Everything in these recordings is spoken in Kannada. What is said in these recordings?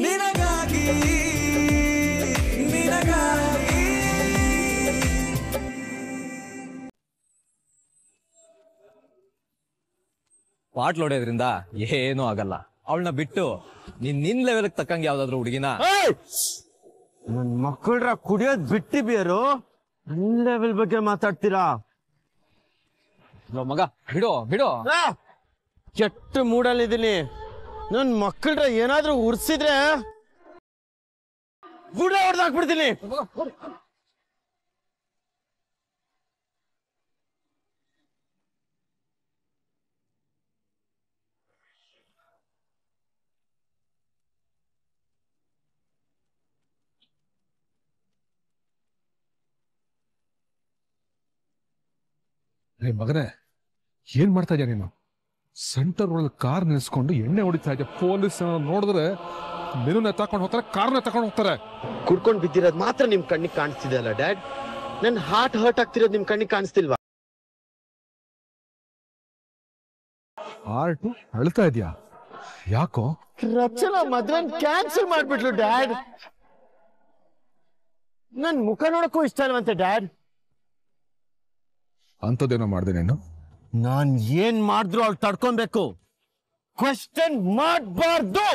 ನಿನಗಾಗಿ ನಿನಗಾಗಿ ಪಾಟ್ಲ್ ಹೊಡೆಯೋದ್ರಿಂದ ಏನೂ ಆಗಲ್ಲ ಅವಳನ್ನ ಬಿಟ್ಟು ನಿನ್ ನಿನ್ ಲೆವೆಲ್ ತಕ್ಕಂಗೆ ಯಾವ್ದಾದ್ರು ಹುಡುಗಿನ ನನ್ ಮಕ್ಕಳ್ರ ಕುಡಿಯೋದ್ ಬಿಟ್ಟಿ ಬಿಯರು ನನ್ ಲೆವೆಲ್ ಬಗ್ಗೆ ಮಾತಾಡ್ತೀರಾ ಮಗ ಬಿಡು ಬಿಡೋ ಕೆಟ್ಟ ಇದೀನಿ ನನ್ ಮಕ್ಳ ಏನಾದ್ರೂ ಉರ್ಸಿದ್ರೆ ಗುಡ ಹೊಡೆದು ಹಾಕ್ಬಿಡ್ತೀನಿ ಮಗನೇ ಏನ್ ಮಾಡ್ತಾ ಇದೀಯ ನೀನು ಸೆಂಟರ್ ಒಳಗೆ ಕಾರ್ ನಿಲ್ಸ್ಕೊಂಡು ಎಣ್ಣೆ ಹೊಡಿತಾ ಇದೆ ಪೊಲೀಸ್ ನೋಡಿದ್ರೆ ಮೆನುನ ತಕೊಂಡು ಹೋಗ್ತಾರೆ ಕಾರ್ನ ತಕೊಂಡು ಹೋಗ್ತಾರೆ ಕುಡ್ಕೊಂಡು ಬಿದ್ದಿರೋದು ಮಾತ್ರ ನಿಮ್ ಕಣ್ಣಿಗೆ ಕಾಣಿಸ್ತಿದೆ ಅಲ್ಲ ಡ್ಯಾಡ್ ನನ್ ಹಾರ್ಟ್ ಹರ್ಟ್ ಆಗ್ತಿರೋದು ನಿಮ್ ಕಣ್ಣಿಗೆ ಕಾಣಿಸ್ತಿಲ್ವಾ ಹಾರ್ಟ್ ಅಳ್ತಾ ಇದೆಯಾ ಯಾಕೋ ರಚನಾ ಮದ್ವೆ ಕ್ಯಾನ್ಸಲ್ ಮಾಡ್ಬಿಟ್ಲು ಡ್ಯಾಡ್ ನನ್ ಮುಖ ನೋಡಕ್ಕೂ ಇಷ್ಟ ಅಲ್ವಂತೆ ಡ್ಯಾಡ್ ಅಂತದೇನೋ ಮಾಡ್ದೆ ನೀನು ನಾನ್ ಏನ್ ಮಾಡಿದ್ರು ಅವ್ಳು ತಡ್ಕೊಬೇಕು ಕ್ವೆಶ್ಚನ್ ಮಾಡಬಾರ್ದು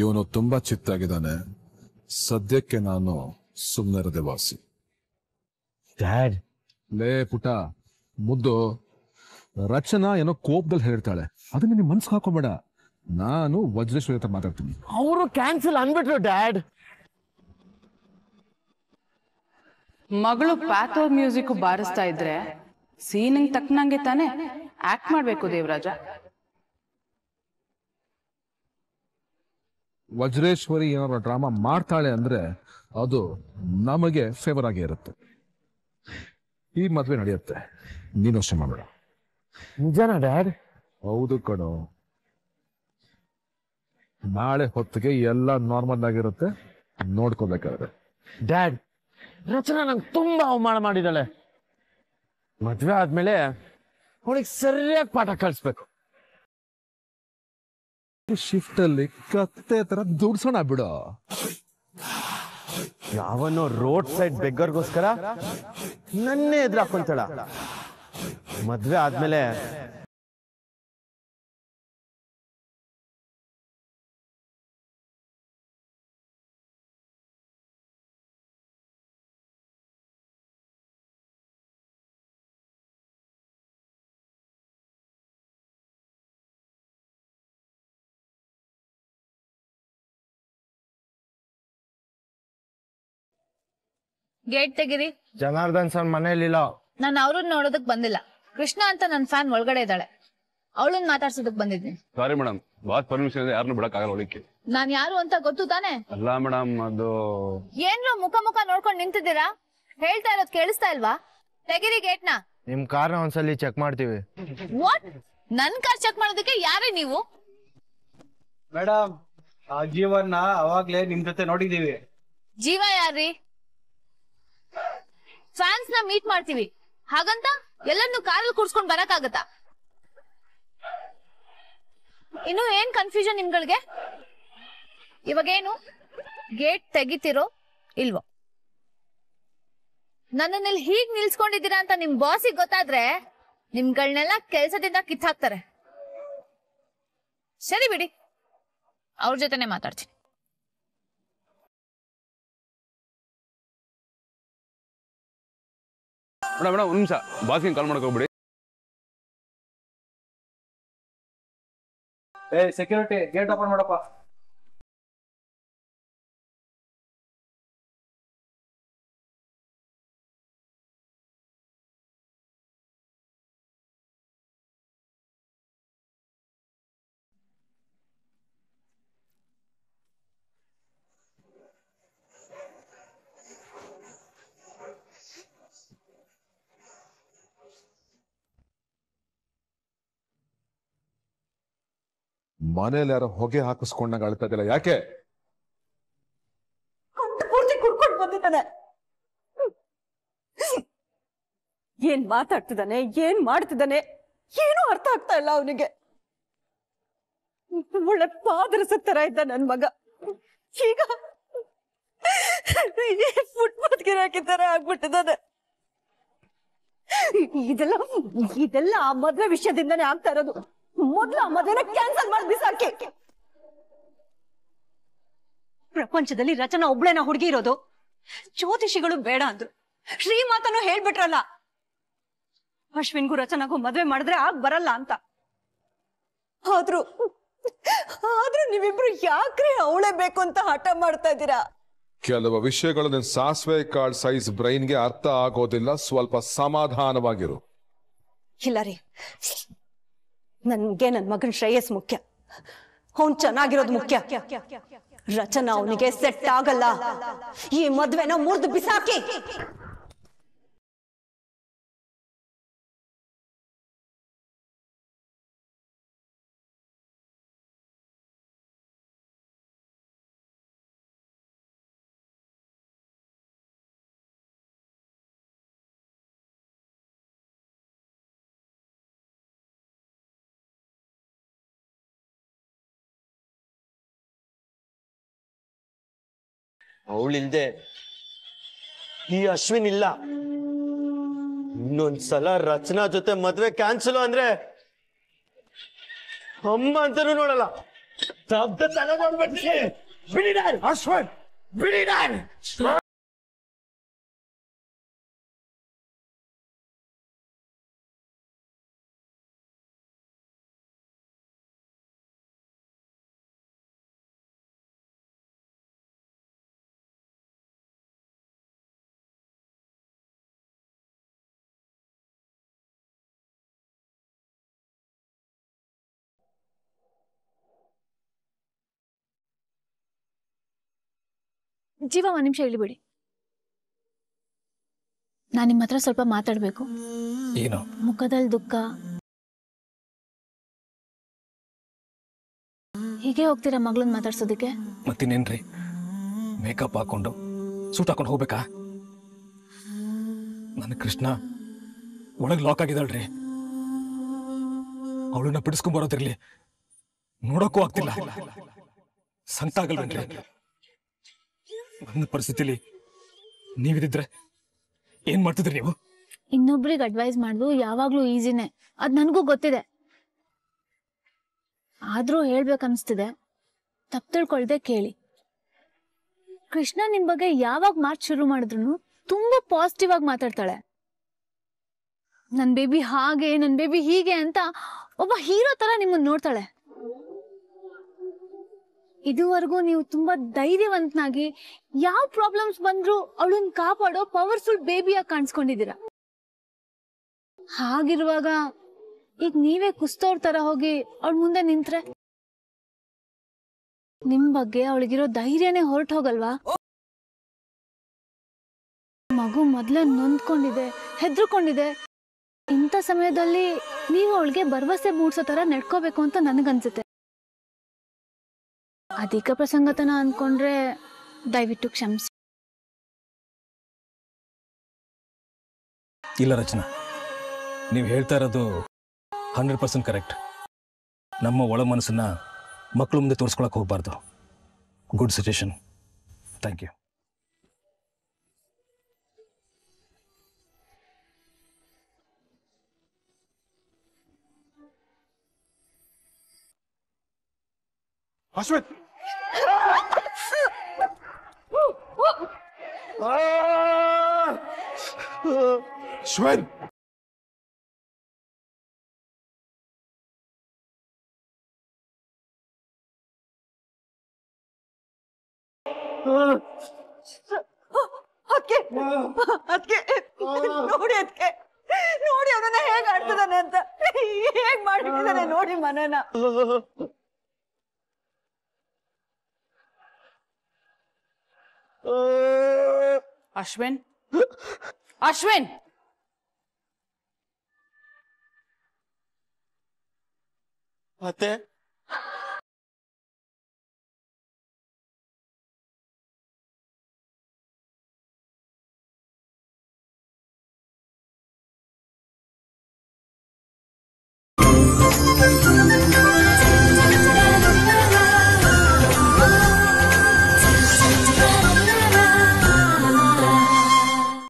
ಇವನು ತುಂಬಾ ಚಿತ್ತಾಗಿದ್ದಾನೆ ಸದ್ಯಕ್ಕೆ ನಾನು ಸುಮ್ನರದೆ ವಾಸಿ ಡ್ಯಾಡ್ ಲೇ ಪುಟ ಮುದ್ದು ರಚನಾ ಏನೋ ಕೋಪದಲ್ಲಿ ಹೇಳ್ತಾಳೆ ಅದನ್ನ ನಿಮ್ ಮನ್ಸ್ ಹಾಕೋಬೇಡ ನಾನು ವಜ್ರೇಶ್ವರಿ ಹತ್ರ ಮಾತಾಡ್ತೀನಿ ಅವರು ಕ್ಯಾನ್ಸಲ್ ಅನ್ಬಿಟ್ರು ಡ್ಯಾಡ್ ಮಗಳು ಪ್ಯಾಥೋ ಮ್ಯೂಸಿಕ್ ಬಾರಿಸ್ತಾ ಇದ್ರೆ ಸೀನಿಂಗ್ ತಕ್ಕನಂಗೆ ತಾನೆ ಆಕ್ಟ್ ಮಾಡ್ಬೇಕು ದೇವರಾಜ ವಜ್ರೇಶ್ವರಿ ಏನಾರ ಡ್ರಾಮಾ ಮಾಡ್ತಾಳೆ ಅಂದ್ರೆ ಅದು ನಮಗೆ ಫೇವರ್ ಆಗಿ ಇರುತ್ತೆ ಈ ಮದ್ವೆ ನಡೆಯುತ್ತೆ ನೀನು ಶ್ರಮ ಬೇಡ ನಿಜನಾ ಡ್ಯಾಡ್ ಹೌದು ಕಣೋ ನಾಳೆ ಹೊತ್ತಿಗೆ ಎಲ್ಲ ನಾರ್ಮಲ್ ಆಗಿರುತ್ತೆ ನೋಡ್ಕೋಬೇಕಾದ್ರೆ ಡ್ಯಾಡ್ ರಚನಾ ನಂಗೆ ತುಂಬಾ ಅವಮಾನ ಮಾಡಿದಾಳೆ ಮದ್ವೆ ಆದ್ಮೇಲೆ ಅವಳಿಗೆ ಸರಿಯಾಗಿ ಪಾಠ ಕಳಿಸ್ಬೇಕು ಶಿಫ್ಟ್ ಅಲ್ಲಿ ಕತ್ತೆ ತರ ದುಡ್ಸೋಣ ಬಿಡು ಯಾವನೋ ರೋಡ್ ಸೈಡ್ ಬೆಗ್ಗರ್ಗೋಸ್ಕರ ನನ್ನೇ ಎದುರಾಕೊಂತಾಳ ಮದ್ವೆ ಆದ್ಮೇಲೆ ಗೇಟ್ ತೆಗಿರಿ ಜನಾರ್ದನ್ ಸರ್ ಮನೇಲಿಲ್ಲ ನಾನು ಅವ್ರನ್ನ ನೋಡೋದಕ್ ಬಂದಿಲ್ಲ ಕೃಷ್ಣ ಅಂತ ನನ್ ಫ್ಯಾನ್ ಒಳಗಡೆ ಇದ್ದಾಳೆ ಅವಳನ್ನ ಮಾತಾಡ್ಸೋದಕ್ ಬಂದಿದ್ದೀನಿ ಸಾರಿ ಮೇಡಮ್ ಬಾತ್ ಪರ್ಮಿಷನ್ ಇದೆ ಯಾರನ್ನೂ ಬಿಡಕ್ಕಾಗಲ್ಲ ಒಳಕ್ಕೆ ನಾನ್ ಯಾರು ಅಂತ ಗೊತ್ತು ತಾನೆ ಅಲ್ಲ ಮೇಡಮ್ ಅದು ಏನ್ರೋ ಮುಖ ಮುಖ ನೋಡ್ಕೊಂಡ್ ನಿಂತಿದ್ದೀರಾ ಹೇಳ್ತಾ ಇರೋದ್ ಕೇಳಿಸ್ತಾ ಇಲ್ವಾ ತೆಗಿರಿ ಗೇಟ್ನ ನಿಮ್ ಕಾರ್ ಒಂದ್ಸಲಿ ಚೆಕ್ ಮಾಡ್ತೀವಿ ವಾಟ್ ನನ್ ಕಾರ್ ಚೆಕ್ ಮಾಡೋದಕ್ಕೆ ಯಾರೇ ನೀವು ಮೇಡಮ್ ಆ ಜೀವನ್ನ ಅವಾಗ್ಲೇ ನಿಮ್ ಜೊತೆ ನೋಡಿದೀವಿ ಜೀವ ಯಾರ್ರಿ ಫ್ಯಾನ್ಸ್ ನ ಮೀಟ್ ಮಾಡ್ತೀವಿ ಹಾಗಂತ ಎಲ್ಲರನ್ನು ಕಾರಲ್ಲಿ ಕೂರ್ಸ್ಕೊಂಡ್ ಬರಕ್ ಇನ್ನು ಏನ್ ಕನ್ಫ್ಯೂಷನ್ ನಿಮ್ಗಳಿಗೆ ಇವಾಗೇನು ಗೇಟ್ ತೆಗಿತಿರೋ ಇಲ್ವೋ ನನ್ನ ಇಲ್ಲಿ ಹೀಗ್ ನಿಲ್ಸ್ಕೊಂಡಿದ್ದೀರಾ ಅಂತ ನಿಮ್ ಬಾಸಿಗೆ ಗೊತ್ತಾದ್ರೆ ನಿಮ್ಗಳನ್ನೆಲ್ಲ ಕೆಲ್ಸದಿಂದ ಕಿತ್ತಾಕ್ತಾರೆ ಸರಿ ಬಿಡಿ ಅವ್ರ ಜೊತೆನೆ ಮಾತಾಡ್ತೀನಿ ಮೇಡಮ್ ಮೇಡಮ್ ಒಂದು ನಿಮಿಷ ಬಾಸ್ಗೆ ಕಾಲ್ ಮಾಡಕ್ಕೆ ಹೋಗ್ಬಿಡಿ ಏ ಸೆಕ್ಯೂರಿಟಿ ಗೇಟ್ ಓಪನ್ ಮಾಡಪ್ಪ ಮನೇಲಿ ಯಾರೋ ಹೊಗೆ ಹಾಕಿಸ್ಕೊಂಡಾಗ ಅಳ್ತಾ ಇದ್ದಿಲ್ಲ ಯಾಕೆ ಪೂರ್ತಿ ಕುಡ್ಕೊಂಡು ಏನ್ ಮಾತಾಡ್ತಿದ್ದಾನೆ ಏನ್ ಮಾಡ್ತಿದ್ದಾನೆ ಏನೂ ಅರ್ಥ ಆಗ್ತಾ ಇಲ್ಲ ಅವನಿಗೆ ಒಳ್ಳೆ ಪಾದರಸ ತರ ಇದ್ದ ನನ್ ಮಗ ಈಗ ಫುಟ್ಪಾತ್ ಗಿರ ತರ ಆಗ್ಬಿಟ್ಟಿದ್ದಾನೆ ಇದೆಲ್ಲ ಇದೆಲ್ಲ ಆ ಮದ್ವೆ ವಿಷಯದಿಂದಾನೆ ಆಗ್ತಾ ಇರೋದು ಮೊದ್ಲು ಆ ಮದುವೆನ ಕ್ಯಾನ್ಸಲ್ ಮಾಡಿ ಬಿಸಾಕಿ ಪ್ರಪಂಚದಲ್ಲಿ ರಚನಾ ಒಬ್ಳೇನ ಹುಡುಗಿ ಇರೋದು ಜ್ಯೋತಿಷಿಗಳು ಬೇಡ ಅಂದ್ರು ಶ್ರೀಮಾತನು ಹೇಳ್ಬಿಟ್ರಲ್ಲ ಅಶ್ವಿನ್ಗೂ ರಚನಾಗೂ ಮದ್ವೆ ಮಾಡಿದ್ರೆ ಆಗ್ ಬರಲ್ಲ ಅಂತ ಆದ್ರೂ ಆದ್ರೂ ನೀವಿಬ್ರು ಯಾಕ್ರಿ ಅವಳೇ ಬೇಕು ಅಂತ ಹಠ ಮಾಡ್ತಾ ಇದ್ದೀರಾ ಕೆಲವು ವಿಷಯಗಳು ನಿನ್ ಸಾಸಿವೆ ಕಾಳ್ ಸೈಜ್ ಬ್ರೈನ್ಗೆ ಅರ್ಥ ಆಗೋದಿಲ್ಲ ಸ್ವಲ್ಪ ಸಮಾಧಾನವಾಗಿರು ಇಲ್ಲ ರೀ ನನ್ಗೆ ನನ್ ಮಗನ್ ಶ್ರೇಯಸ್ ಮುಖ್ಯ ಅವ್ನ್ ಚೆನ್ನಾಗಿರೋದು ಮುಖ್ಯ ರಚನಾ ಅವನಿಗೆ ಸೆಟ್ ಆಗಲ್ಲ ಈ ಮದ್ವೆನ ಮುರ್ದು ಬಿಸಾಕಿ ಅವಳಿಲ್ದೆ ಈ ಅಶ್ವಿನ್ ಇಲ್ಲ ಇನ್ನೊಂದ್ಸಲ ರಚನಾ ಜೊತೆ ಮದ್ವೆ ಕ್ಯಾನ್ಸಲ್ ಅಂದ್ರೆ ಅಮ್ಮ ಅಂತಾನು ನೋಡಲ್ಲ ಅಶ್ವಿನ್ ಬಿಡಿ ಜೀವ ಒಂದು ನಿಮಿಷ ಹೇಳಿಬಿಡಿ ನಾ ನಿಮ್ಮ ಹತ್ರ ಸ್ವಲ್ಪ ಮಾತಾಡ್ಬೇಕು ಏನು ಮುಖದಲ್ಲಿ ದುಃಖ ಹೀಗೆ ಹೋಗ್ತೀರಾ ಮಗಳನ್ನ ಮಾತಾಡ್ಸೋದಕ್ಕೆ ಮತ್ತಿನ್ನೇನ್ರಿ ಮೇಕಪ್ ಹಾಕೊಂಡು ಸೂಟ್ ಹಾಕೊಂಡು ಹೋಗ್ಬೇಕಾ ನನ್ನ ಕೃಷ್ಣ ಒಳಗ್ ಲಾಕ್ ಆಗಿದ್ದಾಳ್ರಿ ಅವಳನ್ನ ಬಿಡಿಸ್ಕೊಂಡ್ ಬರೋದಿರ್ಲಿ ನೋಡಕ್ಕೂ ಆಗ್ತಿಲ್ಲ ಸಂತ ಒಂದು ಪರಿಸ್ಥಿತಿಲಿ ನೀವಿದ್ರೆ ಏನ್ ಮಾಡ್ತಿದ್ರಿ ನೀವು ಇನ್ನೊಬ್ರಿಗೆ ಅಡ್ವೈಸ್ ಮಾಡುದು ಯಾವಾಗ್ಲೂ ಈಸಿನೇ ಅದ್ ನನಗೂ ಗೊತ್ತಿದೆ ಆದ್ರೂ ಹೇಳ್ಬೇಕನ್ಸ್ತಿದೆ ತಪ್ಪು ತಿಳ್ಕೊಳ್ದೆ ಕೇಳಿ ಕೃಷ್ಣ ನಿಮ್ ಬಗ್ಗೆ ಯಾವಾಗ ಮಾರ್ಚ್ ಶುರು ಮಾಡಿದ್ರು ತುಂಬಾ ಪಾಸಿಟಿವ್ ಆಗಿ ಮಾತಾಡ್ತಾಳೆ ನನ್ ಬೇಬಿ ಹಾಗೆ ನನ್ ಬೇಬಿ ಹೀಗೆ ಅಂತ ಒಬ್ಬ ಹೀರೋ ತರ ನಿಮ್ಮನ್ನ ನೋಡ್ತಾಳೆ ಇದುವರೆಗೂ ನೀವು ತುಂಬಾ ಧೈರ್ಯವಂತನಾಗಿ ಯಾವ ಪ್ರಾಬ್ಲಮ್ಸ್ ಬಂದ್ರು ಅವಳನ್ನ ಕಾಪಾಡೋ ಪವರ್ಫುಲ್ ಬೇಬಿಯಾಗಿ ಕಾಣಿಸ್ಕೊಂಡಿದೀರ ಹಾಗಿರುವಾಗ ಈಗ ನೀವೇ ಕುಸ್ತೋರ್ ತರ ಹೋಗಿ ಅವಳ ಮುಂದೆ ನಿಂತ್ರೆ ನಿಮ್ ಬಗ್ಗೆ ಅವಳಿಗಿರೋ ಧೈರ್ಯನೇ ಹೊರಟ ಹೋಗಲ್ವಾ ಮಗು ಮೊದ್ಲ ನೊಂದ್ಕೊಂಡಿದೆ ಹೆದ್ರುಕೊಂಡಿದೆ ಇಂಥ ಸಮಯದಲ್ಲಿ ನೀವು ಅವಳಿಗೆ ಭರವಸೆ ಮೂಡ್ಸೋ ತರ ನಡ್ಕೋಬೇಕು ಅಂತ ನನಗನ್ಸುತ್ತೆ ಅಧಿಕ ಪ್ರಸಂಗತನ ಅಂದ್ಕೊಂಡ್ರೆ ದಯವಿಟ್ಟು ಕ್ಷಮಿಸಿ ಇಲ್ಲ ರಚನಾ ನೀವು ಹೇಳ್ತಾ ಇರೋದು ಹಂಡ್ರೆಡ್ ಪರ್ಸೆಂಟ್ ಕರೆಕ್ಟ್ ನಮ್ಮ ಒಳ ಮನಸ್ಸನ್ನು ಮಕ್ಕಳು ಮುಂದೆ ತೋರಿಸ್ಕೊಳಕ್ ಹೋಗ್ಬಾರ್ದು ಗುಡ್ ಸಜೆಷನ್ ಥ್ಯಾಂಕ್ ಯು ಶ್ವೇನ್ ಆಹ್ ಶ್ವೇನ್ ಅಹ್ ಅಡ್ಕೆ ಅಡ್ಕೆ ನೋಡಿ ಅಡ್ಕೆ ನೋಡಿ ಅವನ್ನ ಹೇಗ ಆಡ್ತದನೆ ಅಂತ ಹೇಗ ಮಾಡ್ಬಿಟ್ಟದನೆ ನೋಡಿ ಮನನ ah! Ashwin? Ashwin! What the?